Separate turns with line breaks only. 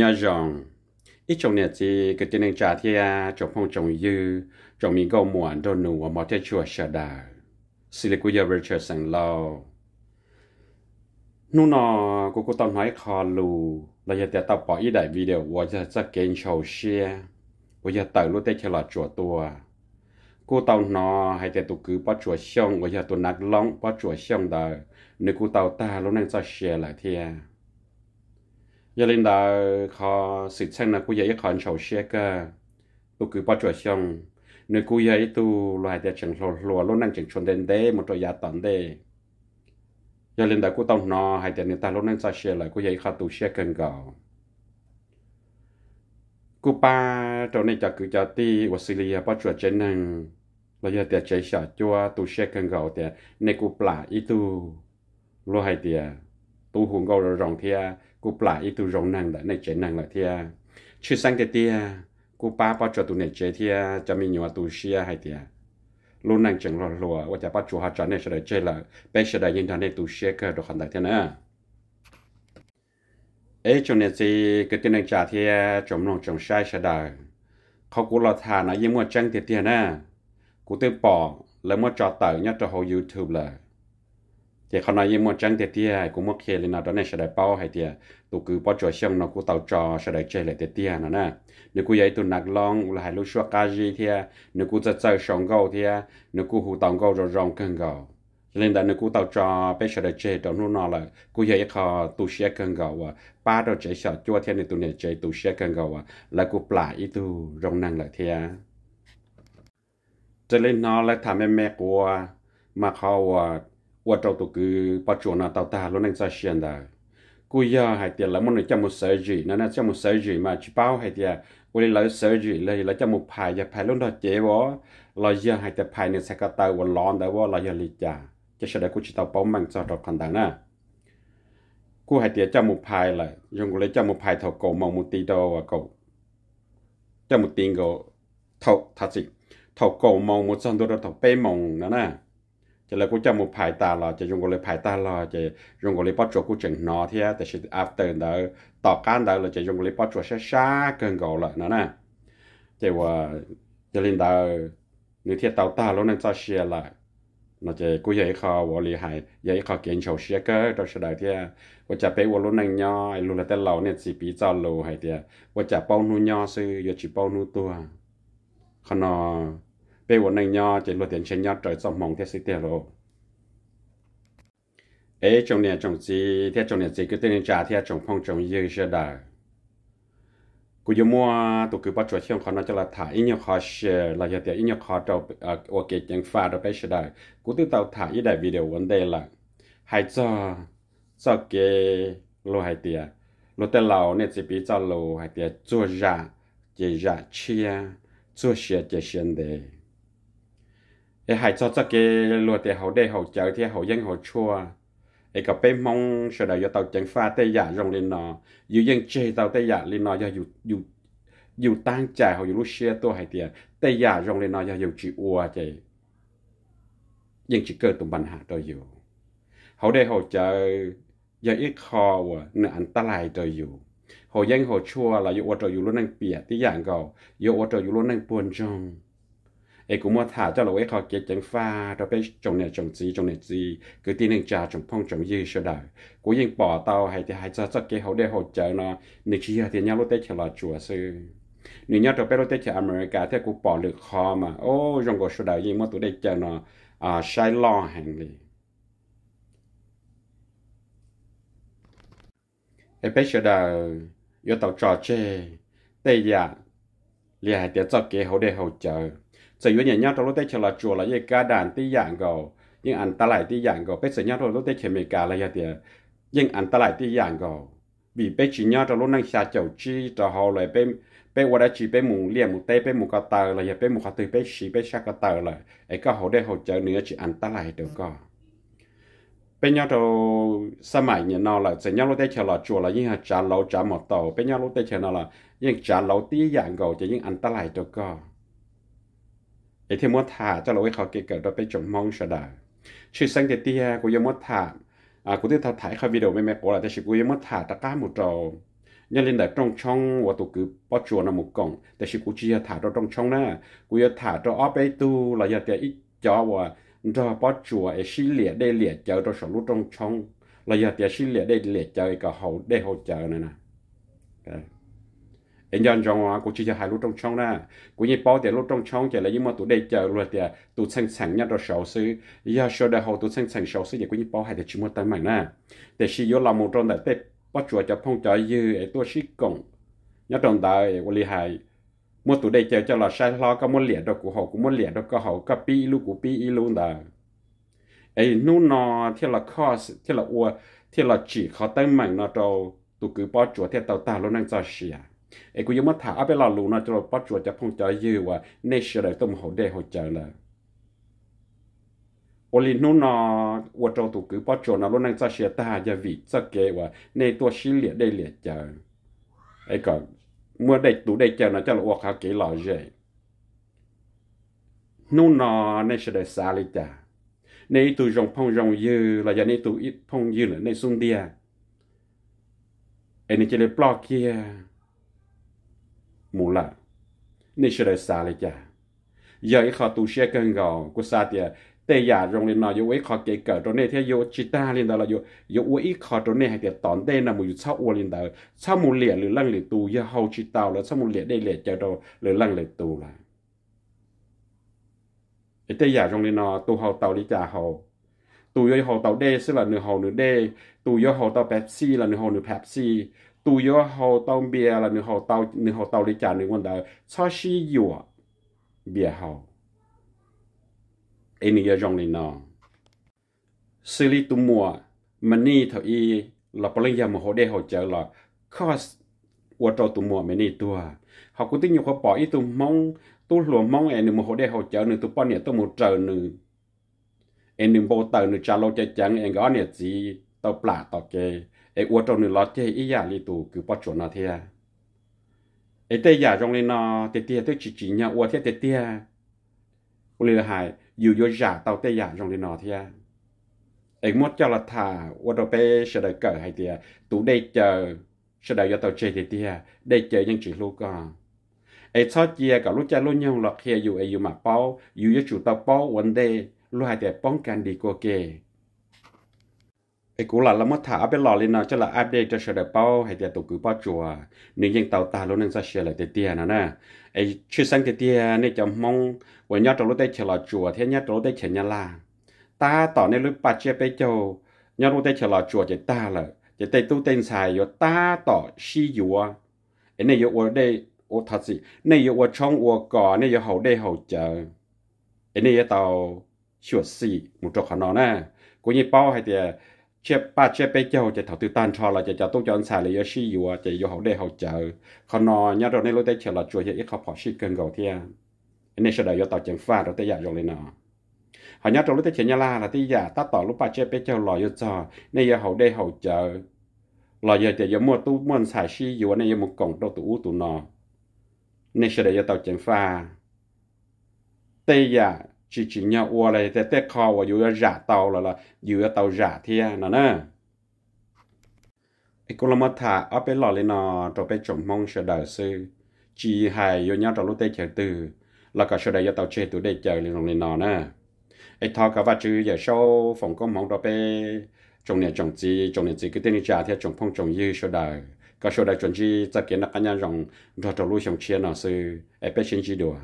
ยาจงอีจงเนี่ยจีก็จะนื่องจาเทียจงพงจงยื้อจงมีก้าวมวนโดนหูว่ามอเตชัวชาดาสิลิกุยาเรชเชอร์สังโลนู่นนอกูกูต้องไวยคอลูเราจะเตะต่อปออีได้วีดีโอว่าจะจะเกณฑ์ชว์เชียว่าจะเติร์ลุเตชลอดจัวตัว กูต้องนอให้แต่ตุกือป้อจัวช่องว่าจะตุวนักล้องป้อจัวช่องเดอในกูเต่าตาลุนั่งจะเชียหลายเทีย giờ lên đó họ sang là cô dạy còn sầu xe cả tôi cứ bắt chuột xong nếu cô dạy tu loại để chẳng lò lò luôn chẳng chuẩn đến đây một trò giá tận đây giờ lên cô tông nó hay để người ta luôn năng sao xe lại cô dạy họ tu xe cần gạo cô ba trò này cho cứ cho ti Australia bắt chuột trên năng bây giờ để chạy sợ cho tu xe cần gạo để nếu cô plả lo hay tiền tu hùng gâu rồi rồng thì cú plả ít tu rồng năng đã này chế năng là thì chứ sang thì thì cú ba ba cho tu này chế thì cho mình nhiều tu xia hay thì luôn năng chừng rồi lùa và cho ba chủ hạ cho này sẽ đợi chế là bé sẽ đợi yên đại này tu xia cơ được hành đại thế nữa ấy cho này gì cứ tiền này trả thì chồng nông chồng sai sẽ đợi, lọ yên chăng cú bỏ lấy tờ youtube đời เขากูเราทานนะยิ่งมั่วจังเตี้ยๆนะกูตื้อปอกแล้วมั่วจอเต๋อเนี่ยจะโหยูทูบเลย thì họ nói một chân thì tia cũng một khi lên nào đó này bao hay tia tụ cứ bao trò xong nó cũng tàu trò chơi lại tia nó nè nếu cứ vậy tụ nạc long là hai lúc xua cá gì thì nếu cứ chơi chơi sống gấu thì nếu cứ hù tàu gấu rồi rong cơn gấu nên là nếu cứ tàu trò bây giờ chơi trong lúc nào là cứ vậy họ tụ xe cơn gấu à ba đầu chơi sợ chua thì này tụ này chơi tụ xe cơn gấu à là cứ plả ít tụ rong năng lại thì cho nó là thằng em mẹ của mà họ cứ bắt nào luôn anh cô 我找到个把脚那到大路那在现的，故意还点了么呢？叫么手机，那那叫么手机嘛？去包还点，我哩来手机来来叫么拍呀拍弄到结我，来呀还点拍呢才个到我浪的我来呀哩家，这是来过去到包门找到看到呢。cô hai tiệt cho một bài là dùng lấy cho một phải thầu cổ mong một tí đô và cổ cho một tiếng cổ thầu thật gì thầu cổ mong một sân đô đô thầu bê mong nữa nè จะเลยกูจะมุภายตาลอจะยงกูเลยภายตาลอจะยงกูเลยป้อจัวกูจึงนอเทียแต่ชิด after เดอต่อการเดอเลยจะยงกูเลยป้อจัวช้าๆเกินกูละนั่นน่ะจะว่าจะเล่นเดอนื้อเทียเตาตาแล้วนั่นจะเชียละนอจะกูใหญ่คอวอลีหายใหญ่คอเกินเฉาเชียก็ตัวเสดเทียว่าจะไปวัวรุ่นนั่งย่อยรุ่นละแต่เราเนี่ยสี่ปีจอลูหายเทียว่าจะเป้านูย่อซื้ออย่าจีเป้านูตัวขนอ bây giờ nâng nhau chỉ luật tiền trên nhau trời trong mong thế sự tiền rồi ấy trong nè trong gì thế trong nè gì cứ tên trả thế trong phong trong yêu sẽ đời cú yêu mua tụ cứ bắt chuột thiên khó nó cho là thả ít nhiều khó sẽ là giờ tiền ít nhiều khó đâu ở cái chẳng phá đâu bây sẽ đời cú tự tao thả ít đại video vấn đề là hai cho cho kê lô hai tiền lô tên lầu này chỉ bị cho lô hai tiền chua ra chỉ ra chia chua xia chỉ xia đề để cho cho cái lùa thì hậu đề hậu chở thì hậu dân hậu chua ấy cả bên mong sợ đời cho tàu chẳng pha tây giả rồng lên nó dù dân chê tàu tây lên nó do dù dù tăng trả hậu dù lúc xe tôi hay tiền tây giả rồng lên nó do dù chỉ ua chạy dân chỉ cơ tụng bằng hạ tôi dù hậu đề hậu chở giờ ít khó và nợ anh lại tôi dù hậu dân hậu chua là dù ở trời luôn năng bịa tí dạng gầu dù ở trời luôn năng buồn trong ไอ้กูมัวถ่าจะเราไอ้เขาเก็บจังฟ้าเราไปจงเนี่ยจงจีจงเนี่ยจีกูตีหนึ่งจ่าจงพ่องจงยื้อเฉยดายกูยิงป่อเตาให้ที่ให้จะจะเกี่ยวได้หดเจอเนาะหนึ่งชี้เทียนยาลูเตชลาจัวซื้อหนึ่งยอดเราไปลูเตชอเมริกาที่กูป่อหรือคอมาโอ้ยงกูเฉยดายยิงมัวตัวได้เจอเนาะอ่าใช้ล่อแห่งเลย e pe sho da yo tao trò chê tê ya li hai tia cho kế hậu đề hậu chờ sự yếu nhẹ nhau trong lúc tết là chùa là cái cá đàn tí dạng gầu nhưng anh ta lại tí dạng gầu bết sự nhau trong lúc tết là giờ thì nhưng anh ta lại tí dạng vì bết chỉ nhau trong lúc năng xa chầu chi cho họ qua đã chỉ bên mù liền mù tê bên mù cà tờ là giờ bên mù cà tờ bên chỉ tờ là ấy có họ để hỗ trợ nữa chỉ anh ta lại được coi bên nhau đồ sa mãi nhỉ nó là chỉ nhau lúc tết chờ là chùa là những hạt trà lâu trà một tàu bên nhau lúc tết chờ là những trà lâu tí dạng gầu chỉ những anh ta lại được ไอเทมัฏถาจะเราไว้เขาเกิดเกิดเราไปจมมองชดา ชื่อสังเกตียกูยังมัฏถาอ่ากูที่ถ่ายเขาวิดีโอไม่แมู่อละแต่ชิกูยังมัฏถาตะก้าหมดจรายันเล่นได้ตรงช่องว่าตัวกูปอจวนหมุกกองแต่ชิกูจีจถ่ายเราตรงช่องหน้ากูจะถ่ายเราอ้อไปตูเราอยากจะอีจอว่าเราปอจววไอชิเหลียได้เหลียเจอเราสองลูกตรงช่องเราอยากจะชิเหลียได้เหลียเจอไอกะเขาได้เขาเจอนยนะ anh nhân trong hoa cũng chỉ cho hai lúc trong trong ra cũng như bao tiền lúc trong trong chỉ là nhưng mà tụi đây chờ rồi thì tụi sang sang nhau rồi sáu sư giờ sau đây họ tụi sang sang sáu sư thì cũng như bao hai thì chỉ một tay mày na, để chỉ yếu làm một trong đại tết bắt chuột cho phong cho dư ấy tôi chỉ cổng nhất trong đại của lý hai một tụi đây chờ cho là sai lo có muốn liệt đâu của họ cũng muốn liệt đâu có họ có pi lu của pi lu đó ấy nu nó thì là cost thì là ua thì là chỉ khó tay mày nó đâu tụi cứ bao chuột thì tao ta luôn đang cho xia ai cũng giống mất thả bên là lù nó cho bắt chuột cho phong cho dư và nê sửa đời tôm hậu đề hậu chờ là ô lì nô nó trâu tụ cứ bắt chuột nó luôn đang ra sửa ta giờ vị ra kế và nê tua xí liệt đây liệt chờ ai còn mua đây tụ đây chờ nó là ô khá kỹ lò dễ nô nó nê sửa đời xa lý chờ nê tụ rồng phong rồng dư là giờ nê tụ ít phong dư là nê xuống đi à ai nê chơi kia mù lạ nên sẽ đợi xa lại chả giờ ấy khó tù xe cân gò của xa tìa tê giả rong lên nó yếu ấy khó kê cờ, rồi này theo yếu chỉ ta lên đó là yếu yếu ấy khó rồi này hay tiệt tòn đây là một yếu sau ô lên đó sau mù lẻ lửa lăng lửa tù giờ hầu chỉ tao, là sau mù lẻ đây lẻ chờ đâu lửa lăng lửa tù là ấy tê giả rong lên nó tù hầu tàu đi trả hầu tù yếu hầu tàu đê sẽ là nửa hầu nửa đê tù yếu hầu tàu pepsi là nửa hầu nửa pepsi tu yo hầu tàu bia là nửa hầu tàu nửa hầu tàu đi trả nửa quan đời sao xí yo bia hầu anh nhớ trong này nọ xử lý tu mua mình đi thầu y là bao nhiêu mà họ để họ chờ là cost của trâu tu mua mình đi tua à. họ cũng tin nhiều họ bỏ ý tu mong tu lùa mong em mà họ để họ chờ nửa tu bao nhiêu tu một chờ nửa em đừng bao tờ nửa trả lâu cho chẳng em gọi nè gì tao plả tao kê ai uất trong nửa lót chơi ý giả li tù cứ bắt chuẩn nó thế ai à? tây giả trong này nọ tê tê tôi chỉ chỉ nhau uất thế tê tê u li hại dù vô giả tàu tây giả trong này nọ thế ai à? muốn cho là thả uất đâu pe sẽ đợi cởi hay tê à? tù đây chờ sẽ đợi cho tàu chơi tê tê đây chờ nhưng chỉ lúc còn ai cho chia cả lúc cha lúc nhau lọt kia dù ai dù mà bao dù cho chủ tàu bao vấn đề lúc hai tê bóng can đi cô kề ไอ้กูหล่ะละมัดถาเป็นหล่อเลยนะจะละอัปเดตจะเฉลยเป้าให้เตียตุกือป้าจัวนี่ยังเต่าตาลุ้นนึงจะเฉลยเตียนะนะไอ้ชื่อสังเตียนี่จะมองวันยอดตัวรู้ได้เฉลยจัวเทียนยอดตัวรู้ได้เฉยล่าตาต่อในรูปปัจเจไปเจ้ายอดรู้ได้เฉลยจัวจะตาเลยจะเตะตู้เต็นสายอยู่ตาต่อชี้อยู่ไอ้นี่อยู่ว่าได้โอ้ทัศสินี่อยู่ว่าช่องวัวก่อนี่อยู่เขาได้เขาเจอไอ้นี่เต่าชวดสี่มุดจกขนอนนะกูยิ่งเป้าให้เตีย chế ba chế bây giờ chế thầu tư tan cho là chế cho tốt cho anh xài là yếu sĩ yếu chế yếu hậu đề hậu chờ, còn nó nhớ rồi nên lối đấy chế là chùa chế ít học họ sĩ cần cầu thia nên sẽ đó yếu tàu chẳng pha rồi tới giả rồi lên nào họ nhớ rồi lối đấy chế nhà la là tới giả ta tỏ lúc ba chế bây giờ là yếu cho nên yếu hậu đề hậu chờ, là giờ chế yếu mua tu mua xài sĩ yếu nên yếu một cổng đâu tụ tụ nó nên sẽ đó yếu tàu chẳng pha tây giả chỉ chỉ nhau ua lại thế thế khó và dù giả tàu là là dù tàu giả thế nó nè ai cô lâm thả ở bên lò lên nó rồi bên trồng mong sửa đời sư chỉ hài yêu nhau trong lúc tây chờ từ là cả sửa đời yêu tàu chơi tụi đây chờ lên lên nó nè ai thọ cả vợ chứ giờ sau phòng có mong rồi bên trồng này trồng gì trồng này gì cái tên giả thế trồng phong trồng dư sửa đời cả sửa đời chuẩn chi chắc kiến là cá nhân rồng rồi trong lúc trồng chia nó sư ai biết trên chi đùa